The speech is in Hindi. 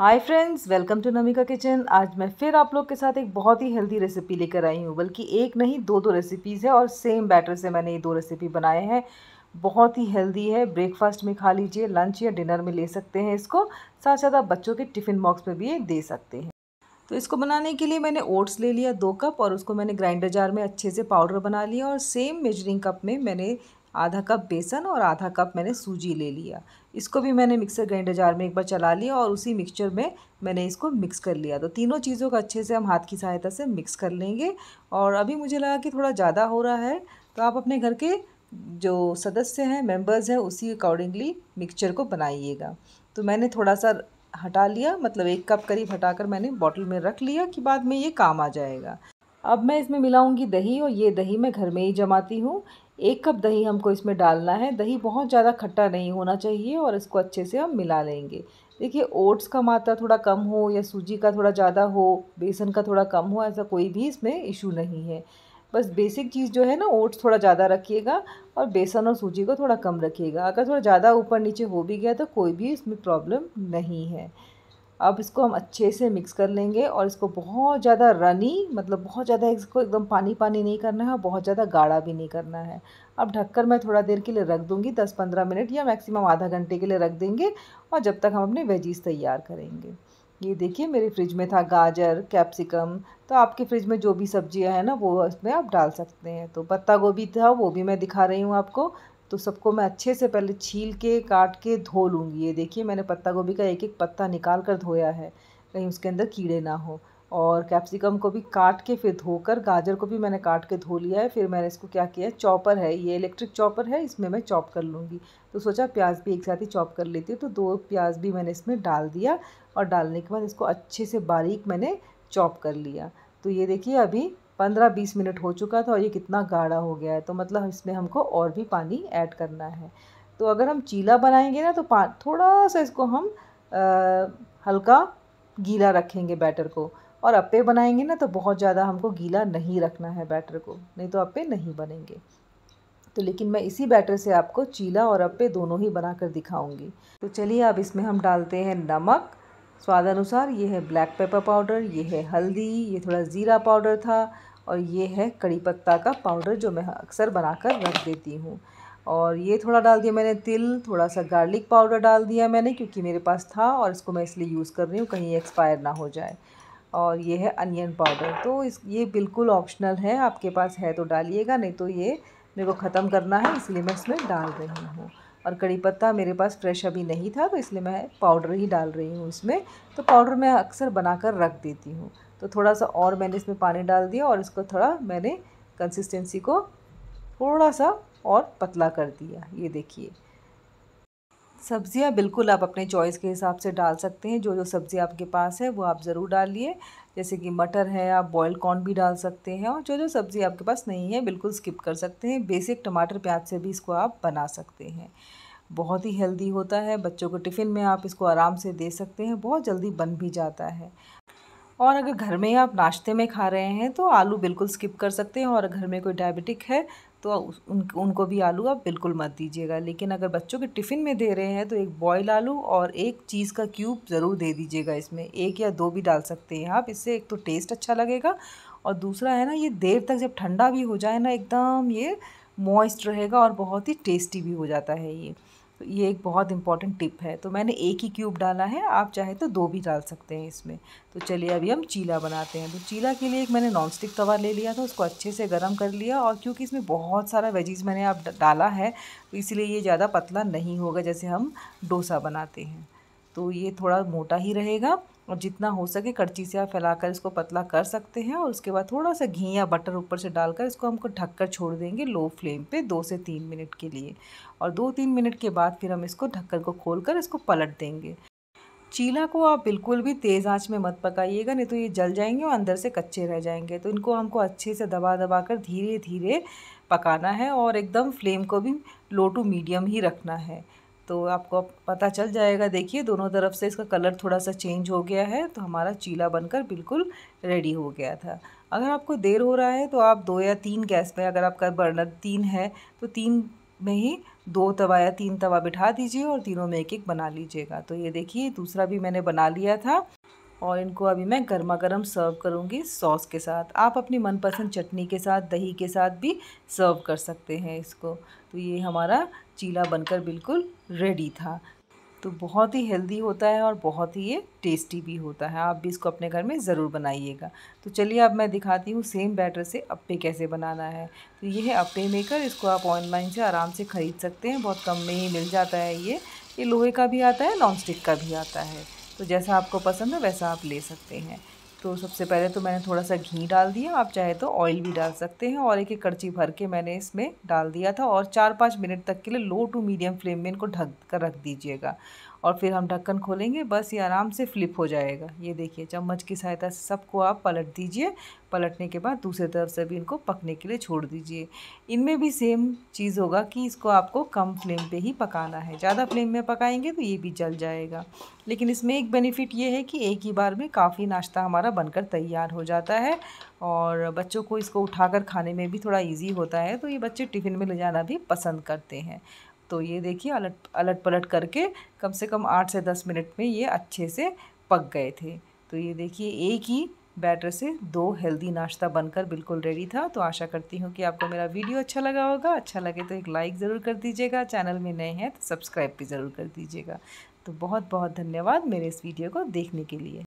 hi friends welcome to Namika kitchen आज मैं फिर आप लोग के साथ एक बहुत ही हेल्दी रेसिपी लेकर आई हूँ बल्कि एक नहीं दो दो रेसिपीज़ है और सेम बैटर से मैंने ये दो रेसिपी बनाए हैं बहुत ही हेल्दी है ब्रेकफास्ट में खा लीजिए लंच या डिनर में ले सकते हैं इसको साथ साथ आप बच्चों के टिफ़िन बॉक्स में भी ये दे सकते हैं तो इसको बनाने के लिए मैंने ओट्स ले लिया दो कप और उसको मैंने ग्राइंडर जार में अच्छे से पाउडर बना लिया और सेम मेजरिंग कप में मैंने आधा कप बेसन और आधा कप मैंने सूजी ले लिया इसको भी मैंने मिक्सर ग्राइंडर जार में एक बार चला लिया और उसी मिक्सचर में मैंने इसको मिक्स कर लिया तो तीनों चीज़ों को अच्छे से हम हाथ की सहायता से मिक्स कर लेंगे और अभी मुझे लगा कि थोड़ा ज़्यादा हो रहा है तो आप अपने घर के जो सदस्य हैं मेम्बर्स हैं उसी अकॉर्डिंगली मिक्सचर को बनाइएगा तो मैंने थोड़ा सा हटा लिया मतलब एक कप करीब हटाकर मैंने बॉटल में रख लिया कि बाद में ये काम आ जाएगा अब मैं इसमें मिलाऊंगी दही और ये दही मैं घर में ही जमाती हूँ एक कप दही हमको इसमें डालना है दही बहुत ज़्यादा खट्टा नहीं होना चाहिए और इसको अच्छे से हम मिला लेंगे देखिए ओट्स का मात्रा थोड़ा कम हो या सूजी का थोड़ा ज़्यादा हो बेसन का थोड़ा कम हो ऐसा कोई भी इसमें इशू नहीं है बस बेसिक चीज़ जो है ना ओट्स थोड़ा ज़्यादा रखिएगा और बेसन और सूजी को थोड़ा कम रखिएगा अगर थोड़ा ज़्यादा ऊपर नीचे हो भी गया तो कोई भी इसमें प्रॉब्लम नहीं है अब इसको हम अच्छे से मिक्स कर लेंगे और इसको बहुत ज़्यादा रनी मतलब बहुत ज़्यादा इसको एकदम पानी पानी नहीं करना है और बहुत ज़्यादा गाढ़ा भी नहीं करना है अब ढककर मैं थोड़ा देर के लिए रख दूँगी दस पंद्रह मिनट या मैक्सिमम आधा घंटे के लिए रख देंगे और जब तक हम अपने वेजीज़ तैयार करेंगे ये देखिए मेरे फ्रिज में था गाजर कैप्सिकम तो आपके फ्रिज में जो भी सब्जियाँ हैं ना वो इसमें आप डाल सकते हैं तो पत्ता गोभी था वो भी मैं दिखा रही हूँ आपको तो सबको मैं अच्छे से पहले छील के काट के धो लूँगी ये देखिए मैंने पत्ता गोभी का एक एक पत्ता निकाल कर धोया है कहीं उसके अंदर कीड़े ना हो और कैप्सिकम को भी काट के फिर धोकर गाजर को भी मैंने काट के धो लिया है फिर मैंने इसको क्या किया है चॉपर है ये इलेक्ट्रिक चॉपर है इसमें मैं चॉप कर लूँगी तो सोचा प्याज भी एक साथ ही चॉप कर लेती हूँ तो दो प्याज भी मैंने इसमें डाल दिया और डालने के बाद इसको अच्छे से बारीक मैंने चॉप कर लिया तो ये देखिए अभी पंद्रह बीस मिनट हो चुका था और ये कितना गाढ़ा हो गया है तो मतलब इसमें हमको और भी पानी ऐड करना है तो अगर हम चीला बनाएंगे ना तो थोड़ा सा इसको हम आ, हल्का गीला रखेंगे बैटर को और अप्पे बनाएंगे ना तो बहुत ज़्यादा हमको गीला नहीं रखना है बैटर को नहीं तो अप्पे नहीं बनेंगे तो लेकिन मैं इसी बैटर से आपको चीला और अप्पे दोनों ही बना कर दिखाऊँगी तो चलिए अब इसमें हम डालते हैं नमक स्वाद अनुसार ये है ब्लैक पेपर पाउडर ये है हल्दी ये थोड़ा ज़ीरा पाउडर था और ये है कड़ी पत्ता का पाउडर जो मैं अक्सर बनाकर रख देती हूँ और ये थोड़ा डाल दिया मैंने तिल थोड़ा सा गार्लिक पाउडर डाल दिया मैंने क्योंकि मेरे पास था और इसको मैं इसलिए यूज़ कर रही हूँ कहीं एक्सपायर ना हो जाए और ये है अनियन पाउडर तो इस ये बिल्कुल ऑप्शनल है आपके पास है तो डालिएगा नहीं तो ये मेरे को ख़त्म करना है इसलिए मैं इसमें डाल रही हूँ और कड़ी पत्ता मेरे पास फ्रेश अभी नहीं था तो इसलिए मैं पाउडर ही डाल रही हूँ इसमें तो पाउडर मैं अक्सर बनाकर रख देती हूँ तो थोड़ा सा और मैंने इसमें पानी डाल दिया और इसको थोड़ा मैंने कंसिस्टेंसी को थोड़ा सा और पतला कर दिया ये देखिए सब्ज़ियाँ बिल्कुल आप अपने चॉइस के हिसाब से डाल सकते हैं जो जो सब्ज़ी आपके पास है वो आप ज़रूर डालिए जैसे कि मटर है आप बॉयल कॉर्न भी डाल सकते हैं और जो जो सब्ज़ी आपके पास नहीं है बिल्कुल स्किप कर सकते हैं बेसिक टमाटर प्याज से भी इसको आप बना सकते हैं बहुत ही हेल्दी होता है बच्चों को टिफ़िन में आप इसको आराम से दे सकते हैं बहुत जल्दी बन भी जाता है और अगर घर में आप नाश्ते में खा रहे हैं तो आलू बिल्कुल स्किप कर सकते हैं और घर में कोई डायबिटिक है तो उन उनको भी आलू आप बिल्कुल मत दीजिएगा लेकिन अगर बच्चों के टिफ़िन में दे रहे हैं तो एक बॉयल आलू और एक चीज़ का क्यूब ज़रूर दे दीजिएगा इसमें एक या दो भी डाल सकते हैं आप इससे एक तो टेस्ट अच्छा लगेगा और दूसरा है ना ये देर तक जब ठंडा भी हो जाए ना एकदम ये मॉइस्ट रहेगा और बहुत ही टेस्टी भी हो जाता है ये तो ये एक बहुत इंपॉर्टेंट टिप है तो मैंने एक ही क्यूब डाला है आप चाहे तो दो भी डाल सकते हैं इसमें तो चलिए अभी हम चीला बनाते हैं तो चीला के लिए एक मैंने नॉन स्टिक तवा ले लिया था उसको अच्छे से गर्म कर लिया और क्योंकि इसमें बहुत सारा वेजीज़ मैंने आप डाला है तो इसलिए ये ज़्यादा पतला नहीं होगा जैसे हम डोसा बनाते हैं तो ये थोड़ा मोटा ही रहेगा और जितना हो सके कड़ची से आप फैलाकर इसको पतला कर सकते हैं और उसके बाद थोड़ा सा घी या बटर ऊपर से डालकर इसको हमको ढककर छोड़ देंगे लो फ्लेम पे दो से तीन मिनट के लिए और दो तीन मिनट के बाद फिर हम इसको ढक्कन को खोलकर इसको पलट देंगे चीला को आप बिल्कुल भी तेज़ आंच में मत पकाइएगा नहीं तो ये जल जाएंगे और अंदर से कच्चे रह जाएंगे तो इनको हमको अच्छे से दबा दबा कर धीरे धीरे पकाना है और एकदम फ्लेम को भी लो टू मीडियम ही रखना है तो आपको पता चल जाएगा देखिए दोनों तरफ से इसका कलर थोड़ा सा चेंज हो गया है तो हमारा चीला बनकर बिल्कुल रेडी हो गया था अगर आपको देर हो रहा है तो आप दो या तीन गैस पे अगर आपका बर्नर तीन है तो तीन में ही दो तवा या तीन तवा बिठा दीजिए और तीनों में एक एक बना लीजिएगा तो ये देखिए दूसरा भी मैंने बना लिया था और इनको अभी मैं गर्मा गर्म सर्व करूँगी सॉस के साथ आप अपनी मनपसंद चटनी के साथ दही के साथ भी सर्व कर सकते हैं इसको तो ये हमारा चीला बनकर बिल्कुल रेडी था तो बहुत ही हेल्दी होता है और बहुत ही ये टेस्टी भी होता है आप भी इसको अपने घर में ज़रूर बनाइएगा तो चलिए अब मैं दिखाती हूँ सेम बैटर से अप्पे कैसे बनाना है तो ये है अप्पे मेकर इसको आप ऑनलाइन से आराम से ख़रीद सकते हैं बहुत कम में ही मिल जाता है ये ये लोहे का भी आता है नॉन स्टिक का भी आता है तो जैसा आपको पसंद है वैसा आप ले सकते हैं तो सबसे पहले तो मैंने थोड़ा सा घी डाल दिया आप चाहे तो ऑयल भी डाल सकते हैं और एक एक कड़ची भर के मैंने इसमें डाल दिया था और चार पाँच मिनट तक के लिए लो टू मीडियम फ्लेम में इनको ढक कर रख दीजिएगा और फिर हम ढक्कन खोलेंगे बस ये आराम से फ्लिप हो जाएगा ये देखिए चम्मच की सहायता से सबको आप पलट दीजिए पलटने के बाद दूसरी तरफ से भी इनको पकने के लिए छोड़ दीजिए इनमें भी सेम चीज़ होगा कि इसको आपको कम फ्लेम पे ही पकाना है ज़्यादा फ्लेम में पकाएंगे तो ये भी जल जाएगा लेकिन इसमें एक बेनिफिट ये है कि एक ही बार में काफ़ी नाश्ता हमारा हमारा बनकर तैयार हो जाता है और बच्चों को इसको उठाकर खाने में भी थोड़ा इजी होता है तो ये बच्चे टिफ़िन में ले जाना भी पसंद करते हैं तो ये देखिए अलट अलट पलट करके कम से कम आठ से दस मिनट में ये अच्छे से पक गए थे तो ये देखिए एक ही बैटर से दो हेल्दी नाश्ता बनकर बिल्कुल रेडी था तो आशा करती हूँ कि आपको मेरा वीडियो अच्छा लगा होगा अच्छा लगे तो एक लाइक ज़रूर कर दीजिएगा चैनल में नए हैं तो सब्सक्राइब भी ज़रूर कर दीजिएगा तो बहुत बहुत धन्यवाद मेरे इस वीडियो को देखने के लिए